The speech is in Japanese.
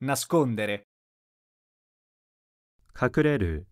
nascondere 隠れる